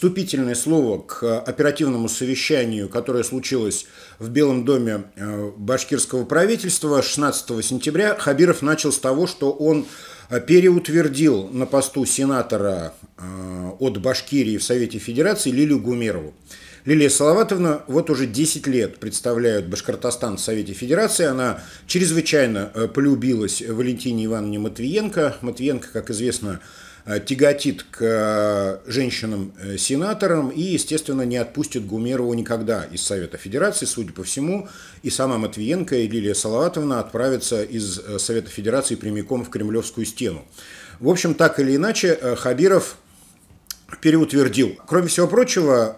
вступительное слово к оперативному совещанию, которое случилось в Белом доме э, башкирского правительства 16 сентября, Хабиров начал с того, что он э, переутвердил на посту сенатора э, от Башкирии в Совете Федерации Лилию Гумерову. Лилия Салаватовна вот уже 10 лет представляет Башкортостан в Совете Федерации. Она чрезвычайно полюбилась Валентине Ивановне Матвиенко. Матвиенко, как известно, Э, тяготит к э, женщинам-сенаторам э, и, естественно, не отпустит Гумерову никогда из Совета Федерации, судя по всему, и сама Матвиенко и Лилия Салаватовна отправятся из Совета Федерации прямиком в Кремлевскую стену. В общем, так или иначе, Хабиров переутвердил. Кроме всего прочего,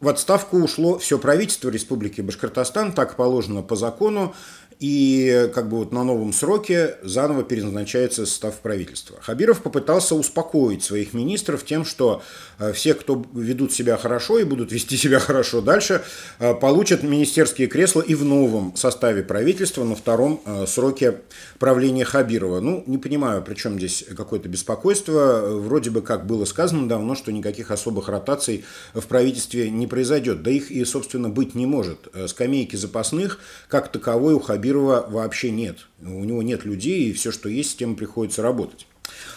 в отставку ушло все правительство Республики Башкортостан, так положено по закону, и как бы вот на новом сроке заново переназначается состав правительства. Хабиров попытался успокоить своих министров тем, что э, все, кто ведут себя хорошо и будут вести себя хорошо дальше, э, получат министерские кресла и в новом составе правительства на втором э, сроке правления Хабирова. Ну, не понимаю, при чем здесь какое-то беспокойство. Вроде бы, как было сказано давно, что никаких особых ротаций в правительстве не произойдет. Да их и, собственно, быть не может. Скамейки запасных, как таковой, у Хабирова Хабирова вообще нет. У него нет людей, и все, что есть, с тем приходится работать.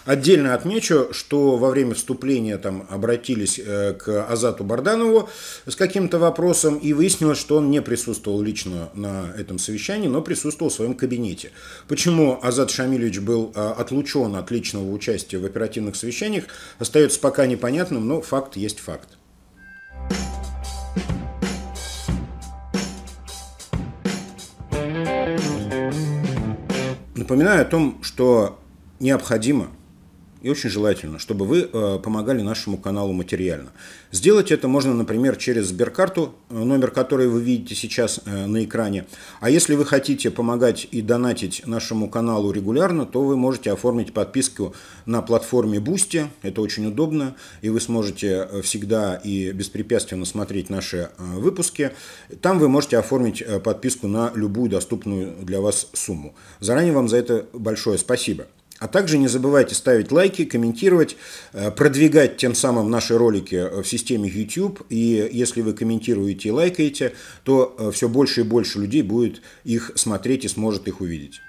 Отдельно отмечу, что во время вступления там обратились э, к Азату Барданову с каким-то вопросом, и выяснилось, что он не присутствовал лично на этом совещании, но присутствовал в своем кабинете. Почему Азат Шамилевич был э, отлучен от личного участия в оперативных совещаниях, остается пока непонятным, но факт есть факт. напоминаю о том, что необходимо и очень желательно, чтобы вы э, помогали нашему каналу материально. Сделать это можно, например, через Сберкарту, э, номер которой вы видите сейчас э, на экране. А если вы хотите помогать и донатить нашему каналу регулярно, то вы можете оформить подписку на платформе Boosty. Это очень удобно, и вы сможете всегда и беспрепятственно смотреть наши выпуски. Там вы можете оформить подписку на любую доступную для вас сумму. Заранее вам за это большое спасибо. А также не забывайте ставить лайки, комментировать, э, продвигать тем самым наши ролики э, в системе YouTube. И если вы комментируете и лайкаете, то э, все больше и больше людей будет их смотреть и сможет их увидеть.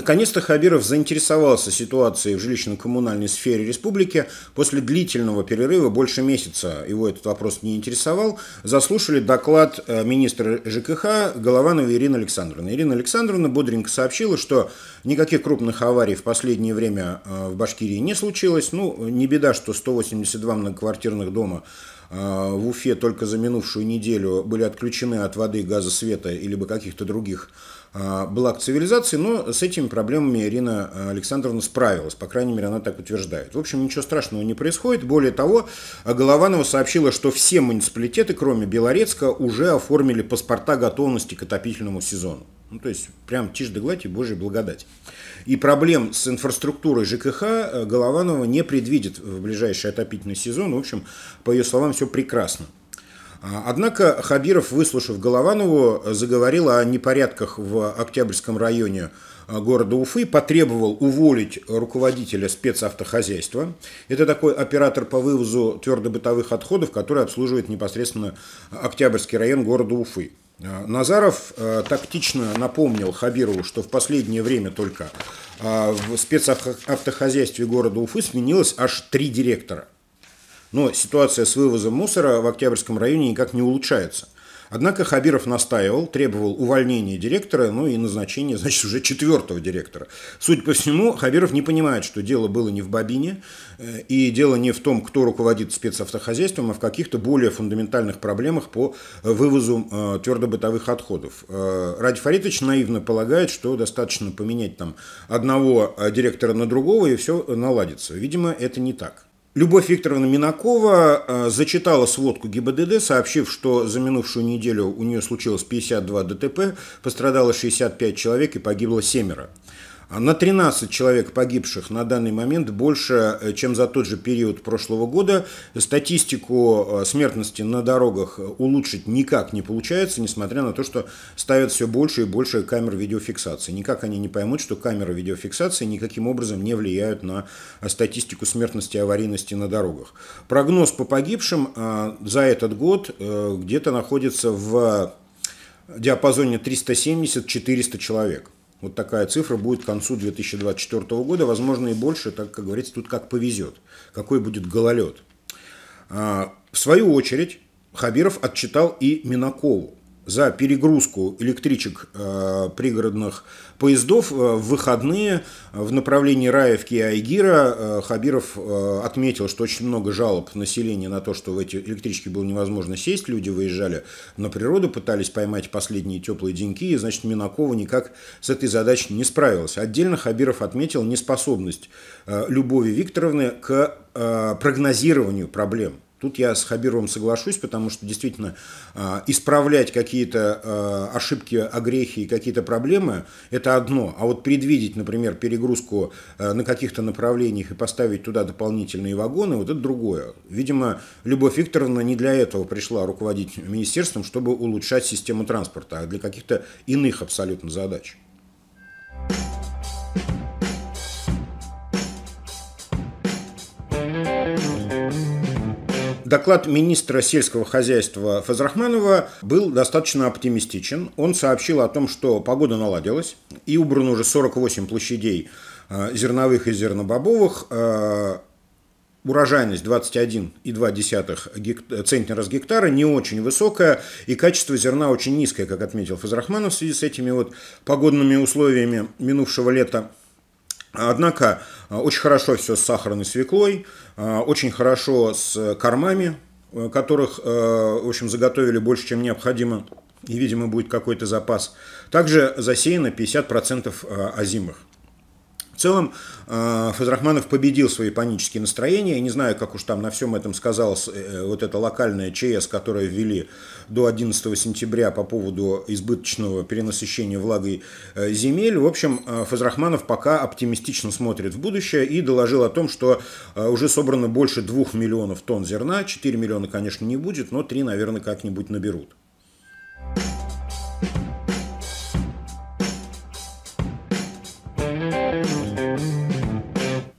Наконец-то Хабиров заинтересовался ситуацией в жилищно-коммунальной сфере республики. После длительного перерыва, больше месяца, его этот вопрос не интересовал, заслушали доклад э, министра ЖКХ Голованова Ирины Александровны. Ирина Александровна бодренько сообщила, что никаких крупных аварий в последнее время э, в Башкирии не случилось. Ну, не беда, что 182 многоквартирных дома э, в Уфе только за минувшую неделю были отключены от воды, газа, света или каких-то других а, была к цивилизации, но с этими проблемами Ирина Александровна справилась, по крайней мере, она так утверждает. В общем, ничего страшного не происходит. Более того, Голованова сообщила, что все муниципалитеты, кроме Белорецка, уже оформили паспорта готовности к отопительному сезону. Ну, то есть, прям тишь да гладь и божья благодать. И проблем с инфраструктурой ЖКХ э, Голованова не предвидит в ближайший отопительный сезон. В общем, по ее словам, все прекрасно. А, однако Хабиров, выслушав Голованову, заговорил о непорядках в Октябрьском районе а, города Уфы, потребовал уволить руководителя спецавтохозяйства. Это такой оператор по вывозу твердобытовых отходов, который обслуживает непосредственно Октябрьский район города Уфы. А, Назаров тактично напомнил Хабирову, что в последнее время только в спецавтохозяйстве города Уфы сменилось аж три директора – но ситуация с вывозом мусора в Октябрьском районе никак не улучшается. Однако Хабиров настаивал, требовал увольнения директора, ну и назначения, значит, уже четвертого директора. Судя по всему, Хабиров не понимает, что дело было не в Бабине, э, и дело не в том, кто руководит спецавтохозяйством, а в каких-то более фундаментальных проблемах по вывозу э, твердобытовых отходов. Э, Ради Фаритович наивно полагает, что достаточно поменять там одного э, директора на другого, и все наладится. Видимо, это не так. Любовь Викторовна Минакова э, зачитала сводку ГИБДД, сообщив, что за минувшую неделю у нее случилось 52 ДТП, пострадало 65 человек и погибло семеро. На 13 человек погибших на данный момент больше, э, чем за тот же период прошлого года. Статистику э, смертности на дорогах э, улучшить никак не получается, несмотря на то, что ставят все больше и больше камер видеофиксации. Никак они не поймут, что камеры видеофиксации никаким образом не влияют на статистику смертности и аварийности на дорогах. Прогноз по погибшим за этот год где-то находится в диапазоне 370-400 человек. Вот такая цифра будет к концу 2024 года, возможно и больше, так как говорится, тут как повезет, какой будет гололед. А, в свою очередь Хабиров отчитал и Минакову за перегрузку электричек э, пригородных поездов э, в выходные э, в направлении Раевки и Айгира Хабиров отметил, что очень много жалоб населения на то, что в эти электрички было невозможно сесть, люди выезжали на природу, пытались поймать последние теплые деньки, и, значит, Минакова никак с этой задачей не справилась. Отдельно Хабиров отметил неспособность Любови Викторовны к прогнозированию проблем. Тут я с Хабировым соглашусь, потому что действительно а, исправлять какие-то а, ошибки, огрехи и какие-то проблемы – это одно. А вот предвидеть, например, перегрузку а, на каких-то направлениях и поставить туда дополнительные вагоны – вот это другое. Видимо, Любовь Викторовна не для этого пришла руководить министерством, чтобы улучшать систему транспорта, а для каких-то иных абсолютно задач. Thank you Доклад министра сельского хозяйства Фазрахманова был достаточно оптимистичен. Он сообщил о том, что погода наладилась и убрано уже 48 площадей э, зерновых и зернобобовых. Э, урожайность 21,2 центнера с гектара не очень высокая, и качество зерна очень низкое, как отметил Фазрахманов в связи с этими вот погодными условиями минувшего лета. Однако а, очень хорошо все с сахарной свеклой, а, очень хорошо с кормами, э, которых, э, в общем, заготовили больше, чем необходимо, и, видимо, будет какой-то запас. Также засеяно 50% а, озимых целом э, Фазрахманов победил свои панические настроения. Я не знаю, как уж там на всем этом сказалось э, э, вот это локальное ЧС, которое ввели до 11 сентября по поводу избыточного перенасыщения влагой земель. В общем, Фазрахманов пока оптимистично смотрит в будущее и доложил о том, что уже собрано больше 2 миллионов тонн зерна. 4 миллиона, конечно, не будет, но 3, наверное, как-нибудь наберут.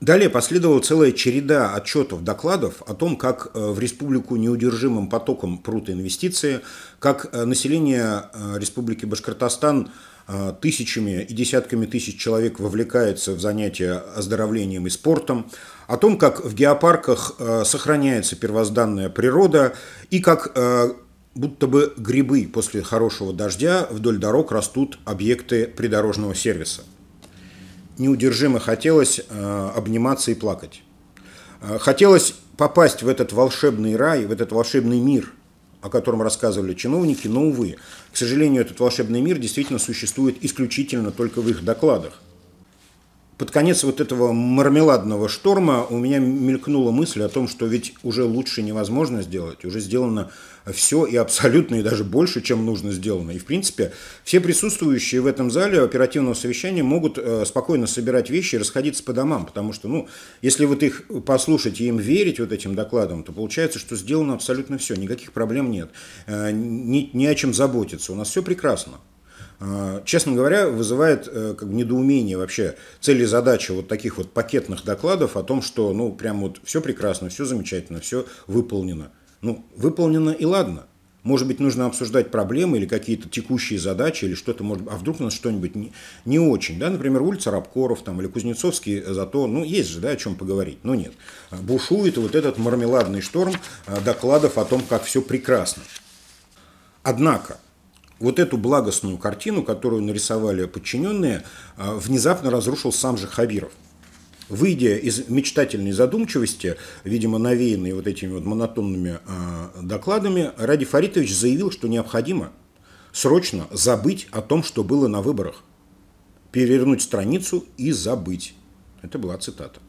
Далее последовала целая череда отчетов, докладов о том, как э, в республику неудержимым потоком прут инвестиции, как э, население э, республики Башкортостан тысячами и десятками тысяч человек вовлекается в занятия оздоровлением и спортом, о том, как в геопарках сохраняется первозданная природа и как будто бы грибы после хорошего дождя вдоль дорог растут объекты придорожного сервиса неудержимо хотелось э, обниматься и плакать. Э, хотелось попасть в этот волшебный рай, в этот волшебный мир, о котором рассказывали чиновники, но, увы, к сожалению, этот волшебный мир действительно существует исключительно только в их докладах. Под конец вот этого мармеладного шторма у меня мелькнула мысль о том, что ведь уже лучше невозможно сделать, уже сделано все и абсолютно, и даже больше, чем нужно сделано. И, в принципе, все присутствующие в этом зале оперативного совещания могут э, спокойно собирать вещи и расходиться по домам, потому что, ну, если вот их послушать и им верить вот этим докладам, то получается, что сделано абсолютно все, никаких проблем нет, э, не ни о чем заботиться, у нас все прекрасно. А, честно говоря, вызывает э, как бы недоумение вообще цели и задачи вот таких вот пакетных докладов о том, что, ну, прям вот все прекрасно, все замечательно, все выполнено. Ну, выполнено и ладно. Может быть, нужно обсуждать проблемы или какие-то текущие задачи, или что-то, может, а вдруг у нас что-нибудь не, не очень, да, например, улица Рабкоров там, или Кузнецовский э, зато, ну, есть же, да, о чем поговорить, но нет. А, бушует вот этот мармеладный шторм а, докладов о том, как все прекрасно. Однако, вот эту благостную картину, которую нарисовали подчиненные, а, внезапно разрушил сам же Хабиров. Выйдя из мечтательной задумчивости, видимо, навеянной вот этими вот монотонными а, докладами, Ради Фаритович заявил, что необходимо срочно забыть о том, что было на выборах. Перевернуть страницу и забыть. Это была цитата.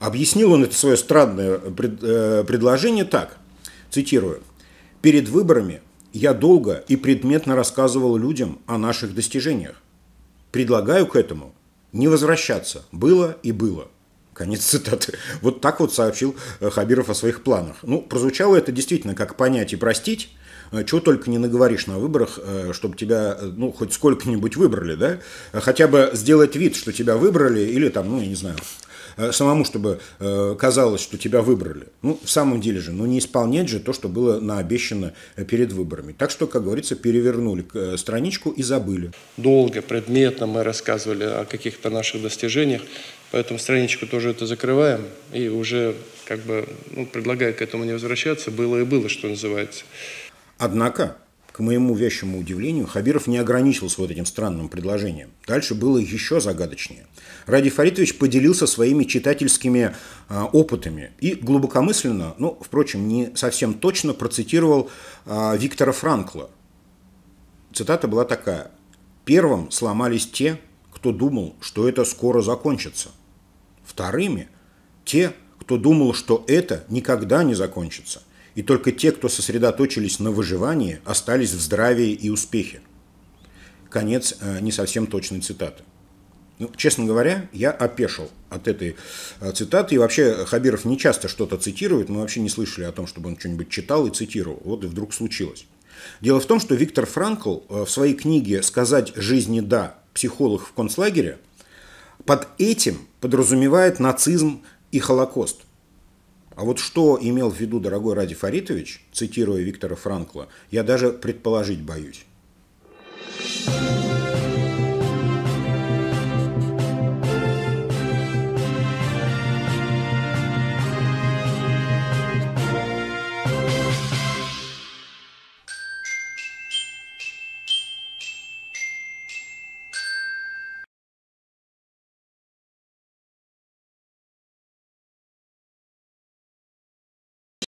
Объяснил он это свое странное э, предложение так, цитирую. «Перед выборами я долго и предметно рассказывал людям о наших достижениях. Предлагаю к этому не возвращаться. Было и было. Конец цитаты. Вот так вот сообщил э, Хабиров о своих планах. Ну, прозвучало это действительно как понять и простить, Э, чего только не наговоришь на выборах, э, чтобы тебя, э, ну, хоть сколько-нибудь выбрали, да? Хотя бы сделать вид, что тебя выбрали, или там, ну, я не знаю, самому, чтобы казалось, что тебя выбрали. Ну, в самом деле же, ну не исполнять же то, что было наобещано перед выборами. Так что, как говорится, перевернули страничку и забыли. Долго, предметно мы рассказывали о каких-то наших достижениях, поэтому страничку тоже это закрываем и уже как бы ну, предлагаю к этому не возвращаться. Было и было, что называется. Однако, к моему вещему удивлению, Хабиров не ограничился вот этим странным предложением. Дальше было еще загадочнее. Ради Фаритович поделился своими читательскими э, опытами и глубокомысленно, ну, впрочем, не совсем точно процитировал э, Виктора Франкла. Цитата была такая. «Первым сломались те, кто думал, что это скоро закончится. Вторыми – те, кто думал, что это никогда не закончится – и только те, кто сосредоточились на выживании, остались в здравии и успехе. Конец э, не совсем точной цитаты. Ну, честно говоря, я опешил от этой э, цитаты. И вообще Хабиров не часто что-то цитирует. Мы вообще не слышали о том, чтобы он что-нибудь читал и цитировал. Вот и вдруг случилось. Дело в том, что Виктор Франкл э, в своей книге «Сказать жизни да. Психолог в концлагере» под этим подразумевает нацизм и Холокост – а вот что имел в виду дорогой Ради Фаритович, цитируя Виктора Франкла, я даже предположить боюсь.